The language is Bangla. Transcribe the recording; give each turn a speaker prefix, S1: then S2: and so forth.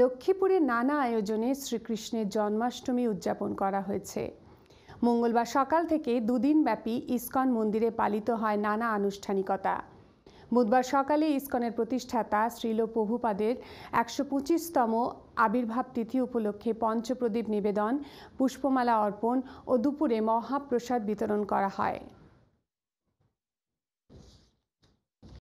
S1: লক্ষ্মীপুরে নানা আয়োজনে শ্রীকৃষ্ণের জন্মাষ্টমী উদযাপন করা হয়েছে মঙ্গলবার সকাল থেকে দুদিনব্যাপী ইস্কন মন্দিরে পালিত হয় নানা আনুষ্ঠানিকতা বুধবার সকালে ইস্কনের প্রতিষ্ঠাতা শ্রীল প্রভুপাদের একশো পঁচিশতম আবির্ভাব তিথি উপলক্ষে পঞ্চপ্রদীপ নিবেদন পুষ্পমালা অর্পণ ও দুপুরে মহাপ্রসাদ বিতরণ করা হয়